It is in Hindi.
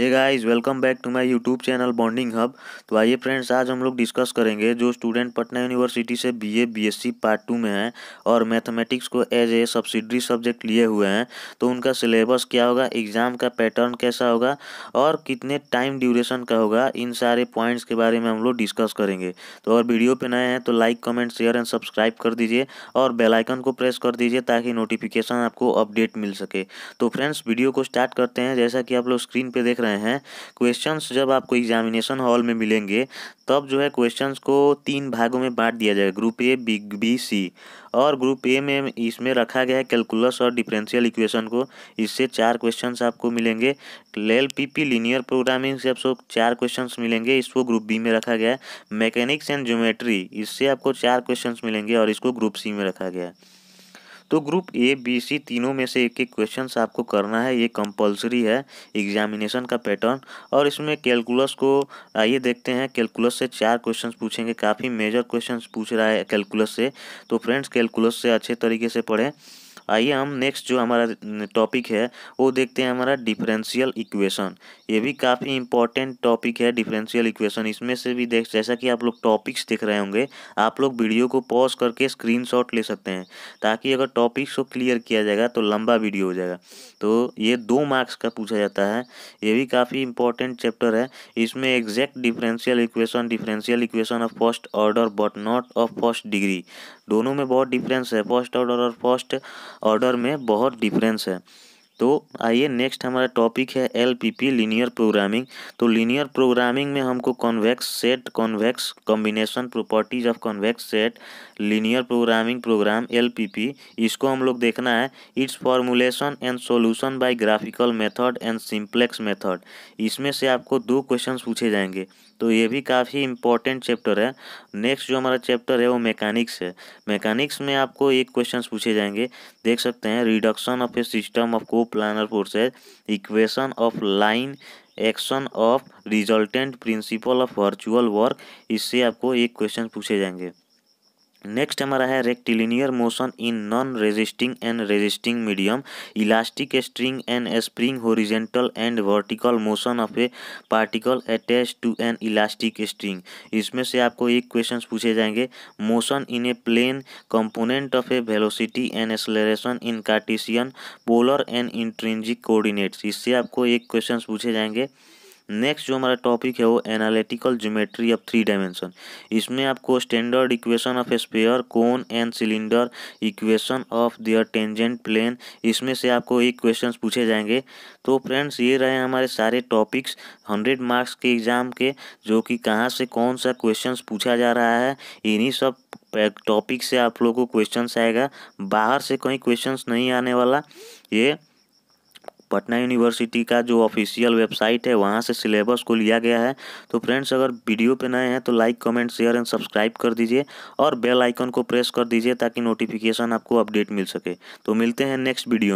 hey guys welcome back to my YouTube channel Bonding Hub तो आइए फ्रेंड्स आज हम लोग डिस्कस करेंगे जो स्टूडेंट पटना यूनिवर्सिटी से बीए बीएससी पार्ट टू में हैं और मैथमेटिक्स को एज ए सब्सिडरी सब्जेक्ट लिए हुए हैं तो उनका सिलेबस क्या होगा एग्ज़ाम का पैटर्न कैसा होगा और कितने टाइम ड्यूरेशन का होगा इन सारे पॉइंट्स के बारे में हम लोग डिस्कस करेंगे तो अगर वीडियो पर नए हैं तो like comment share and subscribe कर दीजिए और बेलाइकन को प्रेस कर दीजिए ताकि नोटिफिकेशन आपको अपडेट मिल सके तो फ्रेंड्स वीडियो को स्टार्ट करते हैं जैसा कि आप लोग स्क्रीन पर देख रहे हैं क्वेश्चंस जब आपको एग्जामिनेशन हॉल में मिलेंगे तब जो है क्वेश्चंस को तीन भागों में बांट दिया जाएगा group A big B C और ग्रुप ए में इसमें रखा गया है कैलकुलस और डिफरेंशियल इक्वेशन को इससे चार क्वेश्चंस आपको मिलेंगे L P P linear programming से आपको चार क्वेश्चंस मिलेंगे इसको ग्रुप बी में रखा गया है मैकेनिक्स एंड ज्योमेट्री इससे आपको चार क्वेश्चन मिलेंगे और इसको ग्रुप सी में रखा गया है तो ग्रुप ए बी सी तीनों में से एक एक क्वेश्चन आपको करना है ये कंपलसरी है एग्जामिनेशन का पैटर्न और इसमें कैलकुलस को आइए देखते हैं कैलकुलस से चार क्वेश्चन पूछेंगे काफ़ी मेजर क्वेश्चन पूछ रहा है कैलकुलस से तो फ्रेंड्स कैलकुलस से अच्छे तरीके से पढ़ें आइए हम नेक्स्ट जो हमारा टॉपिक है वो देखते हैं हमारा डिफरेंशियल इक्वेशन ये भी काफ़ी इंपॉर्टेंट टॉपिक है डिफरेंशियल इक्वेशन इसमें से भी देख जैसा कि आप लोग टॉपिक्स देख रहे होंगे आप लोग वीडियो को पॉज करके स्क्रीनशॉट ले सकते हैं ताकि अगर टॉपिक्स को क्लियर किया जाएगा तो लंबा वीडियो हो जाएगा तो ये दो मार्क्स का पूछा जाता है ये भी काफ़ी इंपॉर्टेंट चैप्टर है इसमें exact differential equation differential equation of first order but not of first degree दोनों में बहुत डिफरेंस है फर्स्ट ऑर्डर और फर्स्ट ऑर्डर में बहुत डिफरेंस है तो आइए नेक्स्ट हमारा टॉपिक है L P P linear programming तो लीनियर प्रोग्रामिंग में हमको convex set convex combination properties of convex set linear programming program L P P इसको हम लोग देखना है its formulation and solution by graphical method and simplex method इसमें से आपको दो क्वेश्चन पूछे जाएंगे तो ये भी काफ़ी इंपॉर्टेंट चैप्टर है नेक्स्ट जो हमारा चैप्टर है वो मैकेनिक्स है मैकेनिक्स में आपको एक क्वेश्चन पूछे जाएंगे देख सकते हैं reduction of a system of coplanar forces equation of line action of resultant principle of virtual work इससे आपको एक क्वेश्चन पूछे जाएंगे नेक्स्ट हमारा है rectilinear motion in non resisting and resisting medium elastic string and spring horizontal and vertical motion of a particle attach to an elastic string इसमें से आपको एक क्वेश्चन पूछे जाएंगे motion in a plane component of a velocity and acceleration in Cartesian polar and intrinsic coordinates इससे आपको एक क्वेश्चन पूछे जाएंगे नेक्स्ट जो हमारा टॉपिक है वो analytical geometry of three dimension इसमें आपको standard equation of sphere cone and cylinder equation of their tangent plane इसमें से आपको एक क्वेश्चन पूछे जाएंगे तो फ्रेंड्स ये रहे हमारे सारे टॉपिक्स हंड्रेड मार्क्स के एग्ज़ाम के जो कि कहाँ से कौन सा क्वेश्चन पूछा जा रहा है इन्हीं सब टॉपिक से आप लोगों को क्वेश्चन आएगा बाहर से कहीं क्वेश्चन नहीं आने वाला ये पटना यूनिवर्सिटी का जो ऑफिशियल वेबसाइट है वहाँ से सिलेबस को लिया गया है तो फ्रेंड्स अगर वीडियो पे नए हैं तो like comment share and subscribe कर दीजिए और बेल आइकन को प्रेस कर दीजिए ताकि नोटिफिकेशन आपको अपडेट मिल सके तो मिलते हैं नेक्स्ट वीडियो